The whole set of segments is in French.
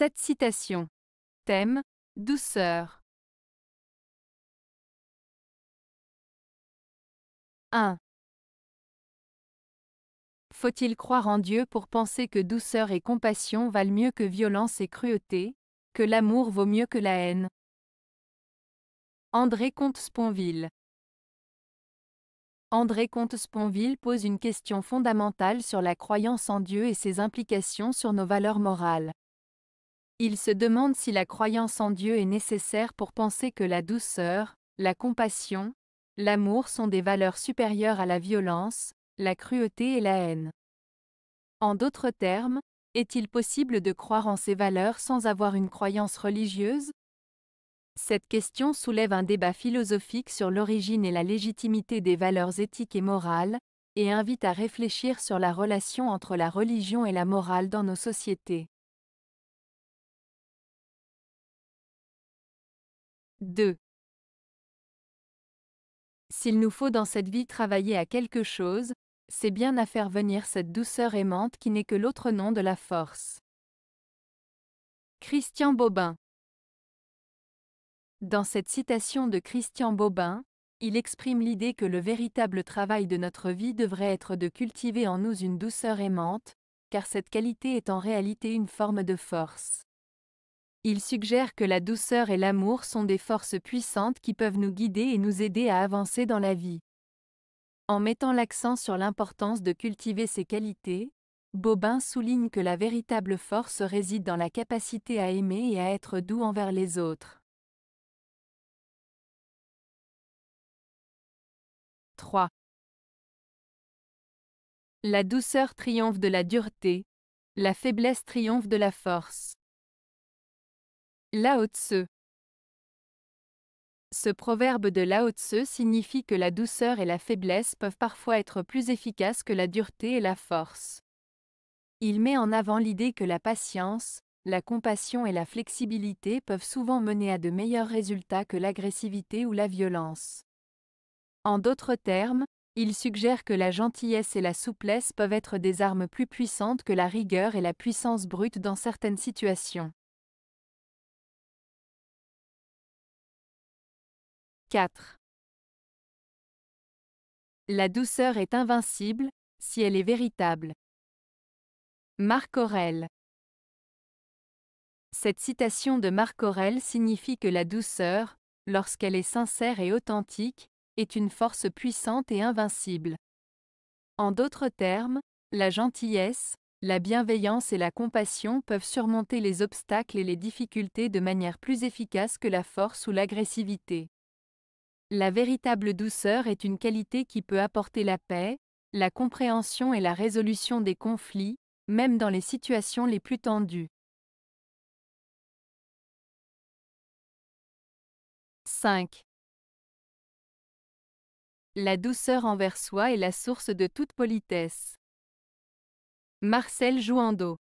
Cette citation. Thème Douceur. 1. Faut-il croire en Dieu pour penser que douceur et compassion valent mieux que violence et cruauté, que l'amour vaut mieux que la haine André Comte-Sponville André Comte-Sponville pose une question fondamentale sur la croyance en Dieu et ses implications sur nos valeurs morales. Il se demande si la croyance en Dieu est nécessaire pour penser que la douceur, la compassion, l'amour sont des valeurs supérieures à la violence, la cruauté et la haine. En d'autres termes, est-il possible de croire en ces valeurs sans avoir une croyance religieuse Cette question soulève un débat philosophique sur l'origine et la légitimité des valeurs éthiques et morales, et invite à réfléchir sur la relation entre la religion et la morale dans nos sociétés. 2. S'il nous faut dans cette vie travailler à quelque chose, c'est bien à faire venir cette douceur aimante qui n'est que l'autre nom de la force. Christian Bobin Dans cette citation de Christian Bobin, il exprime l'idée que le véritable travail de notre vie devrait être de cultiver en nous une douceur aimante, car cette qualité est en réalité une forme de force. Il suggère que la douceur et l'amour sont des forces puissantes qui peuvent nous guider et nous aider à avancer dans la vie. En mettant l'accent sur l'importance de cultiver ces qualités, Bobin souligne que la véritable force réside dans la capacité à aimer et à être doux envers les autres. 3. La douceur triomphe de la dureté, la faiblesse triomphe de la force. Lao Ce proverbe de Lao Tse signifie que la douceur et la faiblesse peuvent parfois être plus efficaces que la dureté et la force. Il met en avant l'idée que la patience, la compassion et la flexibilité peuvent souvent mener à de meilleurs résultats que l'agressivité ou la violence. En d'autres termes, il suggère que la gentillesse et la souplesse peuvent être des armes plus puissantes que la rigueur et la puissance brute dans certaines situations. 4. La douceur est invincible, si elle est véritable. Marc Aurèle. Cette citation de Marc Aurèle signifie que la douceur, lorsqu'elle est sincère et authentique, est une force puissante et invincible. En d'autres termes, la gentillesse, la bienveillance et la compassion peuvent surmonter les obstacles et les difficultés de manière plus efficace que la force ou l'agressivité. La véritable douceur est une qualité qui peut apporter la paix, la compréhension et la résolution des conflits, même dans les situations les plus tendues. 5. La douceur envers soi est la source de toute politesse. Marcel Jouando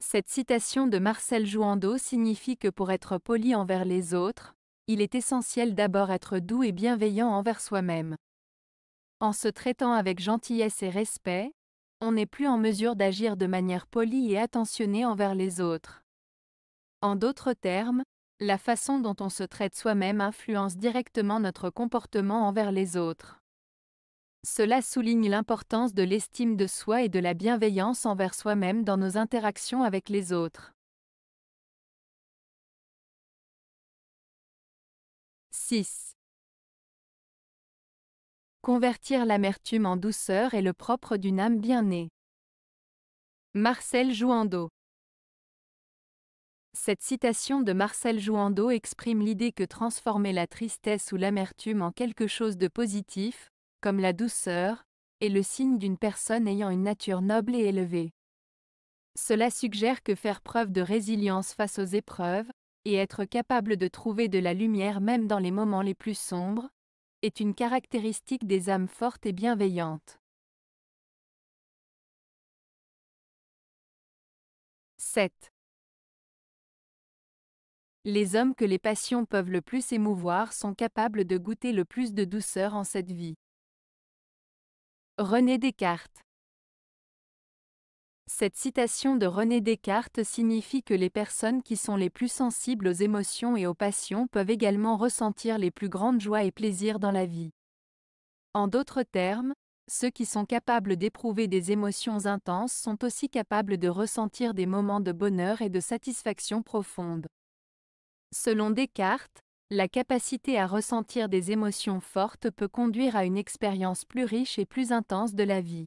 Cette citation de Marcel Jouando signifie que pour être poli envers les autres, il est essentiel d'abord être doux et bienveillant envers soi-même. En se traitant avec gentillesse et respect, on n'est plus en mesure d'agir de manière polie et attentionnée envers les autres. En d'autres termes, la façon dont on se traite soi-même influence directement notre comportement envers les autres. Cela souligne l'importance de l'estime de soi et de la bienveillance envers soi-même dans nos interactions avec les autres. 6. Convertir l'amertume en douceur est le propre d'une âme bien née. Marcel Jouando Cette citation de Marcel Jouando exprime l'idée que transformer la tristesse ou l'amertume en quelque chose de positif, comme la douceur, est le signe d'une personne ayant une nature noble et élevée. Cela suggère que faire preuve de résilience face aux épreuves, et être capable de trouver de la lumière même dans les moments les plus sombres, est une caractéristique des âmes fortes et bienveillantes. 7. Les hommes que les passions peuvent le plus émouvoir sont capables de goûter le plus de douceur en cette vie. René Descartes cette citation de René Descartes signifie que les personnes qui sont les plus sensibles aux émotions et aux passions peuvent également ressentir les plus grandes joies et plaisirs dans la vie. En d'autres termes, ceux qui sont capables d'éprouver des émotions intenses sont aussi capables de ressentir des moments de bonheur et de satisfaction profonde. Selon Descartes, la capacité à ressentir des émotions fortes peut conduire à une expérience plus riche et plus intense de la vie.